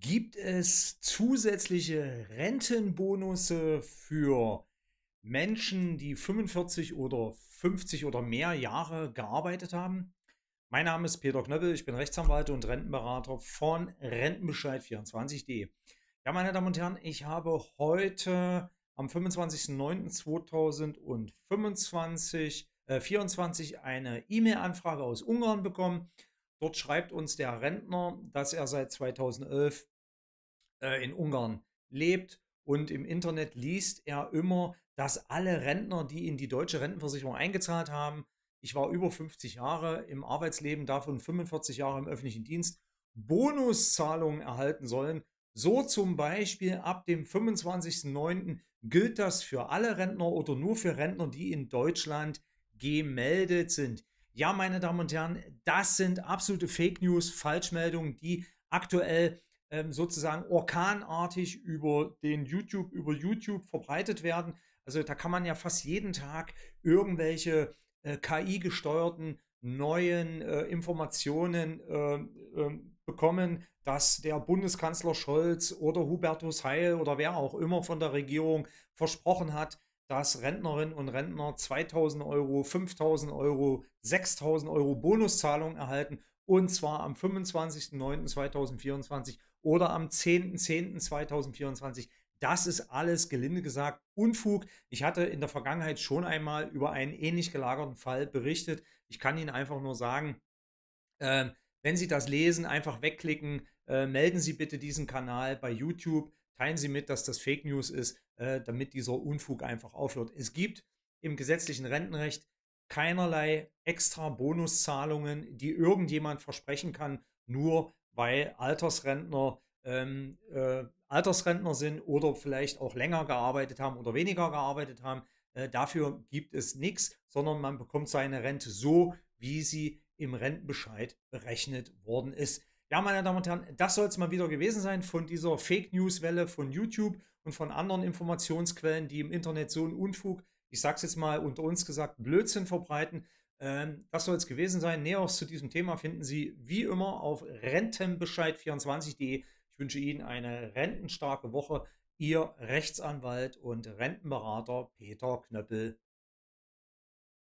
gibt es zusätzliche Rentenbonusse für Menschen, die 45 oder 50 oder mehr Jahre gearbeitet haben. Mein Name ist Peter Knöppel, ich bin Rechtsanwalt und Rentenberater von Rentenbescheid24.de. Ja, meine Damen und Herren, ich habe heute am 25.09.2025 äh, eine E-Mail-Anfrage aus Ungarn bekommen Dort schreibt uns der Rentner, dass er seit 2011 äh, in Ungarn lebt und im Internet liest er immer, dass alle Rentner, die in die deutsche Rentenversicherung eingezahlt haben, ich war über 50 Jahre im Arbeitsleben, davon 45 Jahre im öffentlichen Dienst, Bonuszahlungen erhalten sollen. So zum Beispiel ab dem 25.09. gilt das für alle Rentner oder nur für Rentner, die in Deutschland gemeldet sind. Ja, meine Damen und Herren, das sind absolute Fake News, Falschmeldungen, die aktuell ähm, sozusagen orkanartig über den YouTube, über YouTube verbreitet werden. Also da kann man ja fast jeden Tag irgendwelche äh, KI-gesteuerten neuen äh, Informationen äh, bekommen, dass der Bundeskanzler Scholz oder Hubertus Heil oder wer auch immer von der Regierung versprochen hat, dass Rentnerinnen und Rentner 2000 Euro, 5000 Euro, 6000 Euro Bonuszahlung erhalten und zwar am 25.09.2024 oder am 10.10.2024. Das ist alles gelinde gesagt Unfug. Ich hatte in der Vergangenheit schon einmal über einen ähnlich gelagerten Fall berichtet. Ich kann Ihnen einfach nur sagen, äh, wenn Sie das lesen, einfach wegklicken, äh, melden Sie bitte diesen Kanal bei YouTube teilen Sie mit, dass das Fake News ist, äh, damit dieser Unfug einfach aufhört. Es gibt im gesetzlichen Rentenrecht keinerlei extra Bonuszahlungen, die irgendjemand versprechen kann, nur weil Altersrentner ähm, äh, Altersrentner sind oder vielleicht auch länger gearbeitet haben oder weniger gearbeitet haben. Äh, dafür gibt es nichts, sondern man bekommt seine Rente so, wie sie im Rentenbescheid berechnet worden ist. Ja, meine Damen und Herren, das soll es mal wieder gewesen sein von dieser Fake News-Welle von YouTube und von anderen Informationsquellen, die im Internet so einen Unfug, ich sag's jetzt mal unter uns gesagt, Blödsinn verbreiten. Ähm, das soll es gewesen sein. Näheres zu diesem Thema finden Sie wie immer auf rentenbescheid24.de. Ich wünsche Ihnen eine rentenstarke Woche. Ihr Rechtsanwalt und Rentenberater Peter Knöppel.